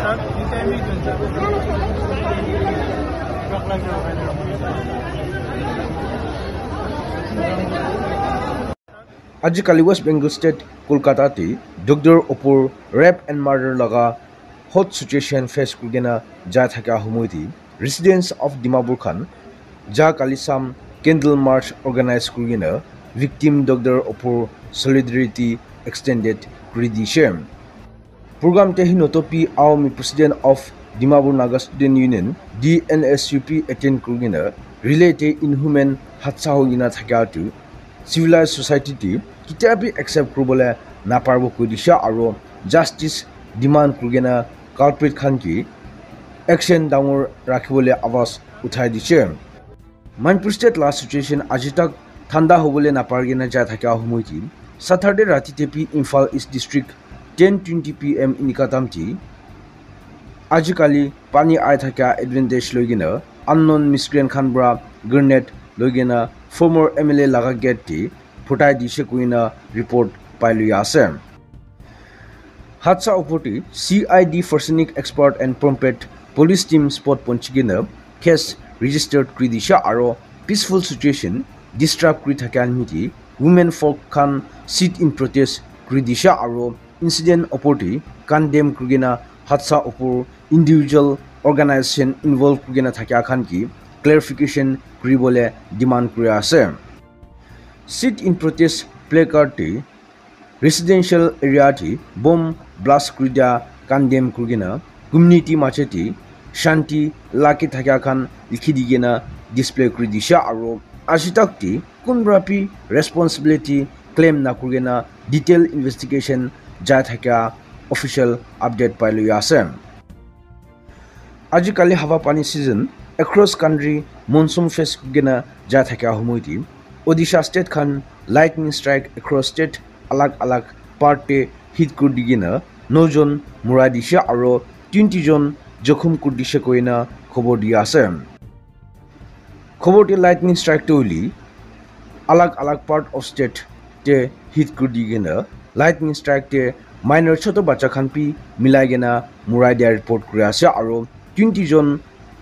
আজিকালি west Bengal state কলকাতাতে দুগ্ধৰ ওপৰ ৰেপ এণ্ড মাৰ্ডাৰ লগা হট চিটুৱেশ্যন ফেচ কৰিগেনা যাই থকা সময়তে ৰেচিডেঞ্চ অফ ডিমাপুৰ খান যা কালি চাম কেণ্ডেল মাৰ্চ অৰ্গেনাইজ কৰিগেনা ভিক্টিম দগ্ধৰ ওপৰ চলিডাৰিটি এক্সটেণ্ডেড কৰি দিছে Program te hinotopi Aomi President of Dimabur Naga Student Union DNSUP Etin Kurgina relate inhuman hatsa ho gina thakya tu civilized society ti kitia bi accept krubole na parbo ku disha aro justice demand kurgina culprit khan ki action dangor rakhibole awas uthai diche Manipur state last situation ajitak thanda hobole na pargina ja thakya humoi ti Saturday rati tepi Imphal East District ten twenty PM इनिका ताम्ति आजिकालि पानी आइ थाका advantage लगिन unknown miscreant खानब्रा grenade लगिन former MLA लागा गेट टी ফুটাই দিছে কুইনা রিপোর্ট পাই লই আছে হাদসা ওপরটি C I D forensic expert and Porompat police team spot পঞ্চিকিনে কেস ৰেজিষ্টাৰ্ড কৰি দিছে আৰু পিচফুল চিটুৱেশ্যন ডিষ্টাৰ্ব কৰি থকা নিমিতি উমেন ফৰ্ক খান চিট ইন প্ৰটেষ্ট কৰি দিছে আৰু incident oporti condemn kurgena hatsa opor individual organization involved kurgena thakia khan ki clarification kuribole demand kuri ase sit in protest placard ti residential area ti bomb blast kurida condemn kurgena community mache ti shanti laki thakia khan likhi digena display kuri disha aro ashitak ti kunrapi responsibility claim na kurgena detail investigation যাই থকা official update পাই লৈ আছে আজিকালি হাওয়া পানি সিজন across country মনসুম face কিনে যাই থকা সময়তে ওডিশা স্টেট খান লাইটনিং স্ট্রাইক এক্রস স্টেট আলাগ আলাগ পার্টে হিট কৰি দি নজন মৰা দিছে আৰু টুৱেণ্টিজন জখম কৰি দিছে কৈনা খবৰ দি আছে খবৰটি লাইটনিং স্ট্রাইক তৈলি আলাগ আলাগ পার্ট অফ ষ্টেটে হিট কৰি দি কিনে লাইটনিং ষ্ট্ৰাইক তে minor choto bacha khan pi milai gena murai dia report kuri ase aro 20 jon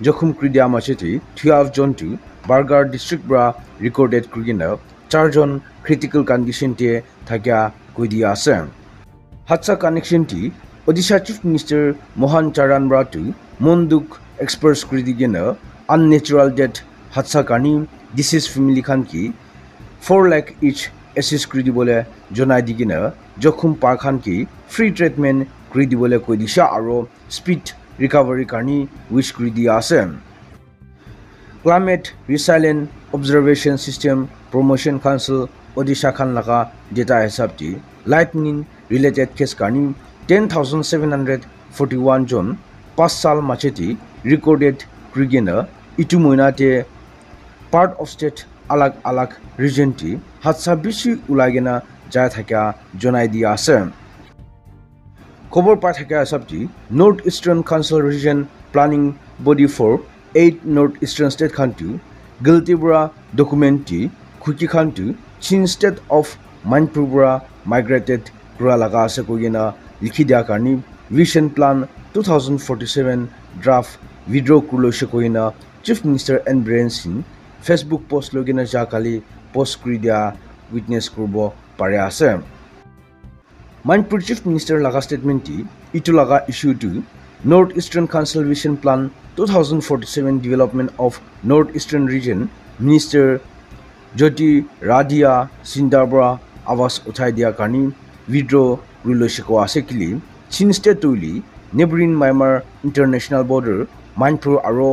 jokhum kuri dia ma cheti 12 jon tu bargar district bra recorded kuri gena 4 jon critical condition te thakya koi dia ase hatsa connection ti odisha chief minister mohan charan bra tu monduk experts kuri di gena unnatural death hatsa kani disease family khan ki 4 lakh each assist কৰি দিবলৈ জনাই দি কিনে জখুম পাৰ খান কি free treatment কৰি দিবলৈ কৈ দিছে আৰু স্পীড ৰিকভাৰীৰ কাৰণে উইচ কৰি দিয়া আছে climate resilient observation system promotion council Odisha খান লাখা ডেটা হিচাপটি লাইটনিং ৰিলেটেড কেছ কাৰণে ten thousand seven hundred forty one জন পাঁচ চাল মাছেটি ৰেকৰ্ডেড ক্ৰিগেনে ইটো মইনাতে পাৰ্ট অফ ষ্টেট আলাগ আলাগ ৰিজেণ্টি হাতচা বেছি ওলাই কেনে যাই থকা জনাই দিয়া আছে খবৰ পাই থকা হিচাপটি north eastern council region planning body for eight north eastern state খানটো গিলতিবোৰা ডকুমেণ্টটি খুকী খানটো চীন ষ্টেট অফ মাইণ্ডপুৰ পৰা মাইগ্ৰেটেড কৰা লগা আছে কৈ কেনে লিখি দিয়া কাৰণে recent plan two thousand forty seven draft withdraw কৰি লৈছে কৈ কেনে chief minister N Biren Singh Facebook post লৈ কিনে যা কালি পষ্ট কৰি দিয়া উইটনেছ কৰিব পাৰে আছে মাইণ্ড প্ৰিটিছ মিনিষ্টাৰ লগা ষ্টেটমেণ্টটি ইটো লগা ইছ্যুটো north eastern conservation plan two thousand forty seven development of north eastern region minister Jyotiraditya চিন্তাৰ পৰা আৱাজ উঠাই দিয়াৰ কাৰণে উইড্ৰ কৰি লৈছে কোৱা আছে কিলি চিনষ্টে তৈলি নেবৰিন মায়ামাৰ ইণ্টাৰনেশ্যনেল বৰ্ডাৰ মাইণ্ডপুৰ আৰু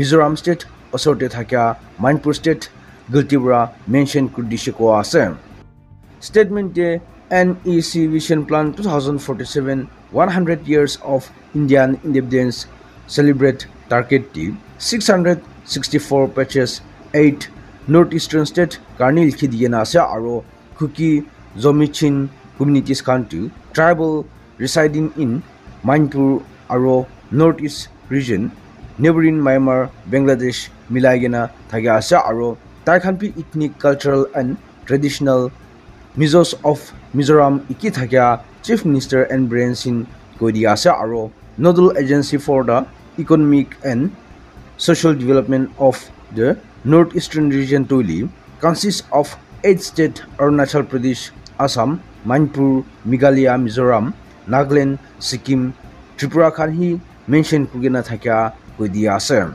মিজোৰাম ষ্টেট ওচৰতে থকা মাইনপুৰ ষ্টেট গুলটিপুৰা মেনশ্যন দিছে কোৱা আছে ষ্টেটমেণ্টে N E C vision plan two thousand forty seven one hundred years of Indian independence celebrate টাৰ্গেটটি six hundred sixty four pages eight north eastern state কাৰণে লিখি দিয়ে আছে আৰু Kuki Zomi Chin communities county tribal residing in Manipur আৰু north east region neighbouring Myanmar Bangladesh মিলাই কিনে থাকি আছে আৰু তাইখান বি ethnic cultural and traditional measures of Mizoram ইকি থাকিয়া chief minister N brain Singh কৈ দিয়া আছে আৰু nodal agency for the economic and social development of the north eastern region টুইলি consist of eight state Arunachal Pradesh Assam Manipur Meghalaya Mizoram Nagaland Sikkim ত্ৰিপুৰাখান সি মেনশ্যন কৰি কিনে with Yasser.